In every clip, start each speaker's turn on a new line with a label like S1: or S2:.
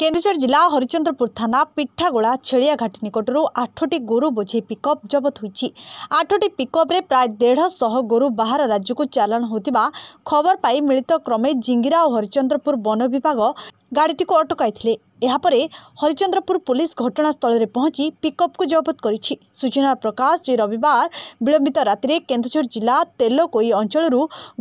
S1: କେନ୍ଦୁଝର ଜିଲ୍ଲା ହରିଚନ୍ଦ୍ରପୁର ଥାନା ପିଠାଗୋଳା ଛେଳିଆଘାଟି ନିକଟରୁ ଆଠଟି ଗୋରୁ ବୋଝେଇ ପିକଅପ୍ ଜବତ ହୋଇଛି ଆଠଟି ପିକଅପ୍ରେ ପ୍ରାୟ ଦେଢ଼ଶହ ଗୋରୁ ବାହାର ରାଜ୍ୟକୁ ଚାଲାଣ ହୋଇଥିବା ଖବର ପାଇ ମିଳିତ କ୍ରମେ ଜିଙ୍ଗିରା ଓ ହରିଚନ୍ଦ୍ରପୁର ବନ ବିଭାଗ ଗାଡ଼ିଟିକୁ ଅଟକାଇଥିଲେ ଏହାପରେ ହରିଚନ୍ଦ୍ରପୁର ପୋଲିସ ଘଟଣାସ୍ଥଳରେ ପହଞ୍ଚି ପିକଅପ୍କୁ ଜବତ କରିଛି ସୂଚନା ପ୍ରକାଶ ଯେ ରବିବାର ବିଳମ୍ବିତ ରାତିରେ କେନ୍ଦୁଝର ଜିଲ୍ଲା ତେଲକୋଇ ଅଞ୍ଚଳରୁ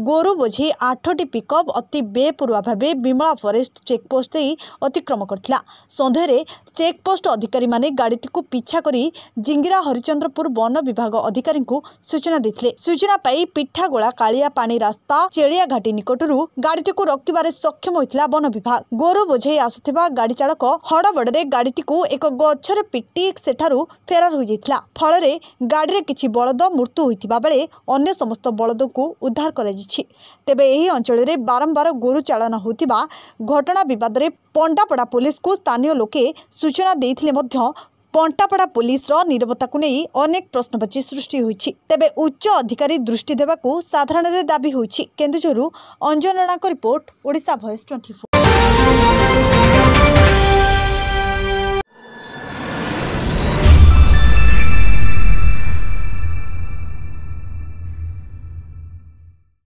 S1: ଗୋରୁ ବୋଝେଇ ଆଠଟି ପିକଅପ୍ ଅତି ବେପରୁଆ ଭାବେ ବିମଳା ଫରେଷ୍ଟ ଚେକ୍ପୋଷ୍ଟ ଦେଇ ଅତିକ୍ରମ କରିଥିଲା ସନ୍ଧ୍ୟାରେ ଚେକ୍ପୋଷ୍ଟ ଅଧିକାରୀମାନେ ଗାଡ଼ିଟିକୁ ପିଛା କରି ଜିଙ୍ଗିରା ହରିଚନ୍ଦ୍ରପୁର ବନ ବିଭାଗ ଅଧିକାରୀଙ୍କୁ ସୂଚନା ଦେଇଥିଲେ ସୂଚନା ପାଇ ପିଠାଗୋଳା କାଳିଆ ପାଣି ରାସ୍ତା ଚେଳିଆଘାଟି ନିକଟରୁ ଗାଡ଼ିଟିକୁ ରଖିବାରେ ସକ୍ଷମ ହୋଇଥିଲା ବନ ବିଭାଗ ଗୋରୁ ବୋଝେଇ ଆସୁଥିବା ଗାଡ଼ି ଚାଳକ ହଡ଼ବଡ଼ରେ ଗାଡ଼ିଟିକୁ ଏକ ଗଛରେ ପିଟି ସେଠାରୁ ଫେରାର ହୋଇଯାଇଥିଲା ଫଳରେ ଗାଡ଼ିରେ କିଛି ବଳଦ ମୃତ୍ୟୁ ହୋଇଥିବା ବେଳେ ଅନ୍ୟ ସମସ୍ତ ବଳଦଙ୍କୁ ଉଦ୍ଧାର କରାଯାଇଛି ତେବେ ଏହି ଅଞ୍ଚଳରେ ବାରମ୍ବାର ଗୋରୁ ଚାଳନା ହେଉଥିବା ଘଟଣା ବିବାଦରେ ପଣ୍ଟାପଡ଼ା ପୋଲିସକୁ ସ୍ଥାନୀୟ ଲୋକେ ସୂଚନା ଦେଇଥିଲେ ମଧ୍ୟ ପଣ୍ଟାପଡ଼ା ପୋଲିସର ନିରବତାକୁ ନେଇ ଅନେକ ପ୍ରଶ୍ନବାଚୀ ସୃଷ୍ଟି ହୋଇଛି ତେବେ ଉଚ୍ଚ ଅଧିକାରୀ ଦୃଷ୍ଟି ଦେବାକୁ ସାଧାରଣରେ ଦାବି ହୋଇଛି କେନ୍ଦୁଝରରୁ ଅଞ୍ଜନ ରଣାଙ୍କ report Odisha voice twenty four